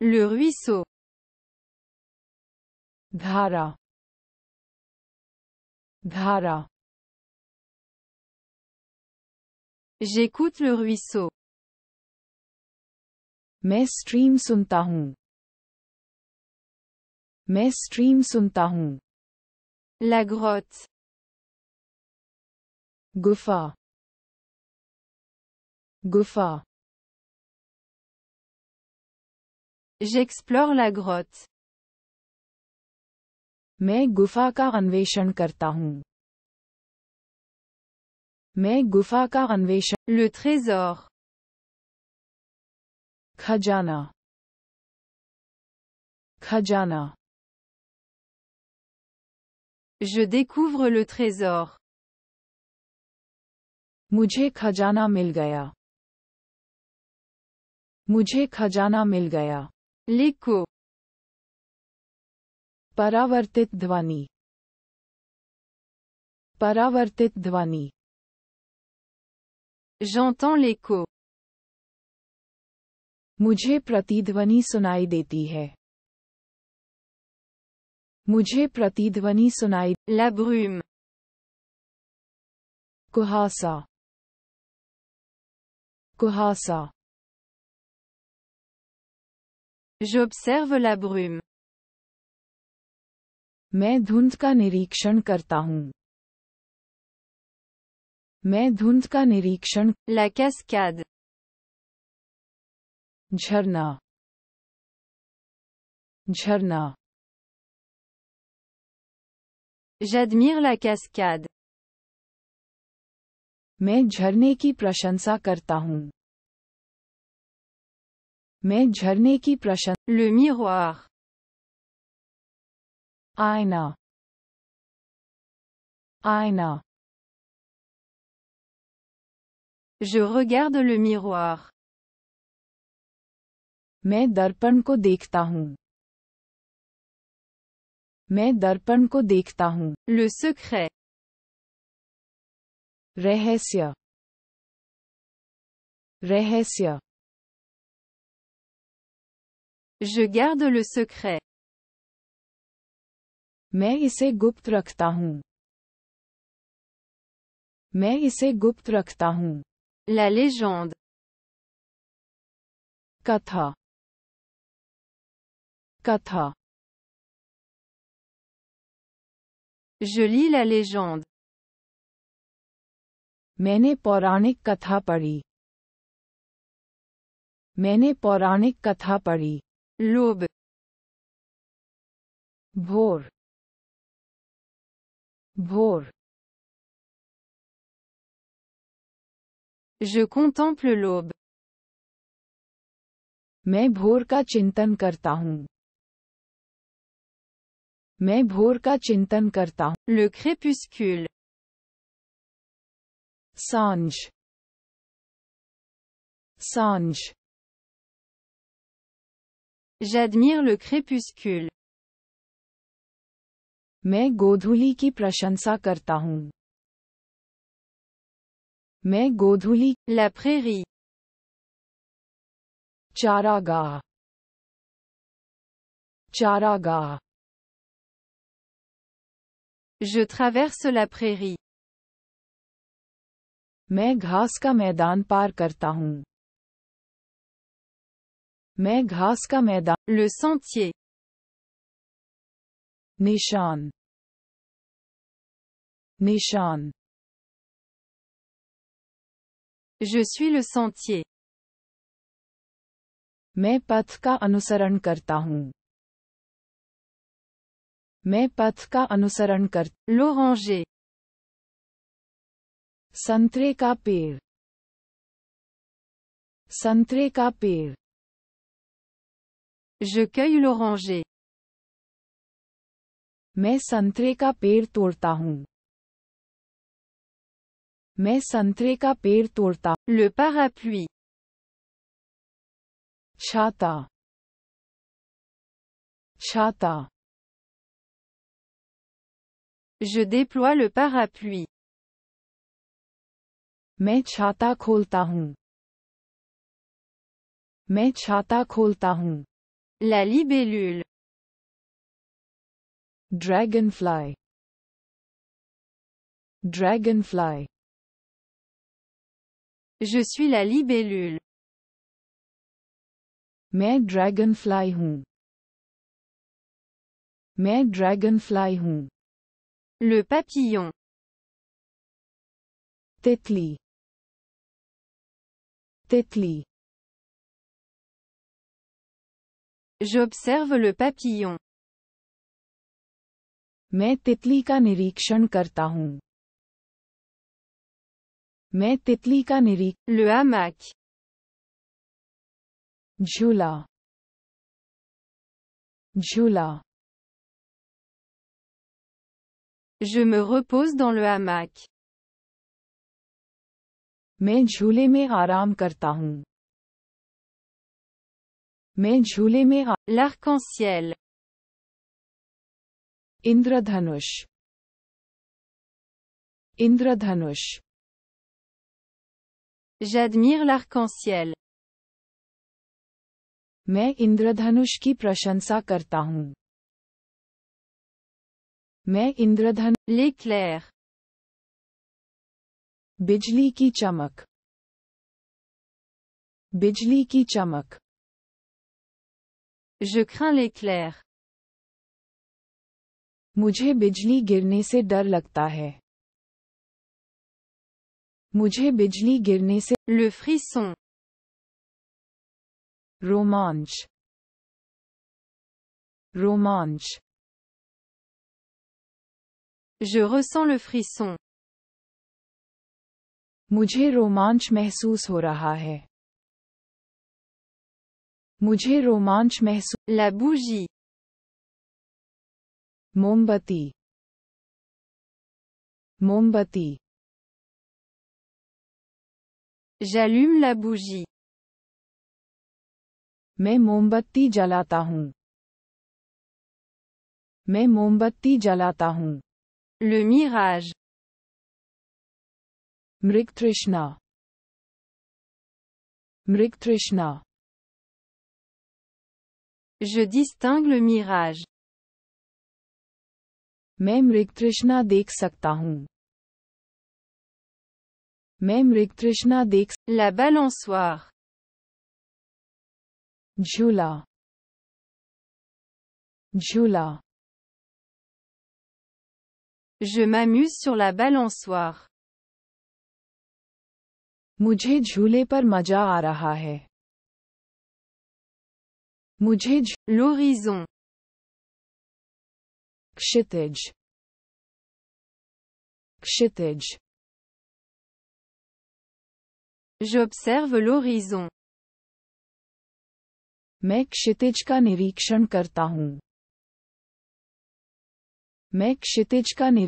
Le ruisseau. Dhara. Dhara. J'écoute le ruisseau. Mais stream streams Mais stream suntahun. La grotte. Gufa. Gufa. J'explore la grotte. मैं गुफा का अन्वेषण करता हूँ मैं गुफा का अन्वेषण Le trésor. खजाना खजाना Je découvre le trésor. मुझे खजाना मिल गया मुझे खजाना मिल गया लिखो परावर्तित ध्वनि परावर्तित ध्वनि J'entends लिखो मुझे प्रतिध्वनि सुनाई देती है मुझे प्रतिध्वनि सुनाई La कुहासा कुहासा J'observe la brume. मैं धुंध का निरीक्षण करता हूँ मैं धुंध का निरीक्षण La cascade. झरना झरना J'admire la cascade. मैं झरने की प्रशंसा करता हूँ Mais jarne Le miroir. Aina. Aina. Je regarde le miroir. Mais darpan ko dekhta hun. Mais Le secret. Rehesya. Rehesya. Je garde le secret. मैं इसे गुप्त रखता हूँ मैं इसे गुप्त रखता हूँ La légende. कथा कथा Je lis la légende. मैंने पौराणिक कथा पढ़ी मैंने पौराणिक कथा पढ़ी l'aube je contemple l'aube mais bhur ka chintan karta le crépuscule sanj sanj J'admire le crépuscule. Mais godhuli ki prashansa karta hoon. godhuli, la prairie. Charaga. Charaga. Je traverse la prairie. Meghaska ghaas ka maidan par karta मैं घास का मैदान ले sentier निशान निशान Je suis le sentier. मैं पथ का अनुसरण करता हूँ मैं पथ का अनुसरण कर लोहे संतरे का पेड़ संतरे का पेड़ Je cueille l'oranger. मैं संतरे का पेड़ तोड़ता हूँ Le parapluie. Chata. Chata. Je déploie le parapluie. मैं छाता खोलता हूँ la libellule. Dragonfly. Dragonfly. Je suis la libellule. mais dragonfly Hu. dragonfly Le papillon. Tetli. Tetli. J'observe le papillon. Mais tetli kamerik shonkartahu. Metli kameric le hamac. Jula. Djula. Je me repose dans le hamac. Mais haram kartahu. मैं झूले में लह कौशियल इंद्रधनुष इंद्रधनुष J'admire larc en मैं इंद्रधनुष की प्रशंसा करता हूँ मैं इंद्रधन L'éclair. बिजली की चमक बिजली की चमक Je crains l'éclair. मुझे बिजली गिरने से डर लगता है मुझे Le frisson. romanche. romanche. Je ressens le frisson. मुझे रोमांच महसूस हो मुझे रोमांच महसूस लबूजी मोमबत्ती मोमबत्ती जलूम लबूजी मैं मोमबत्ती जलाता हूँ मैं मोमबत्ती जलाता हूँ Le मृग तृष्णा मृग तृष्णा Je distingue le mirage. Même Rekrishna dekh sakta hoon. Même la balançoire. Jula. Jula. Je m'amuse sur la balançoire. Mujhe par maja मुझे l'horizon क्षितिज क्षितिज J'observe l'horizon. मैं क्षितिज का निरीक्षण करता हूँ मैं क्षितिज का निरीक्षण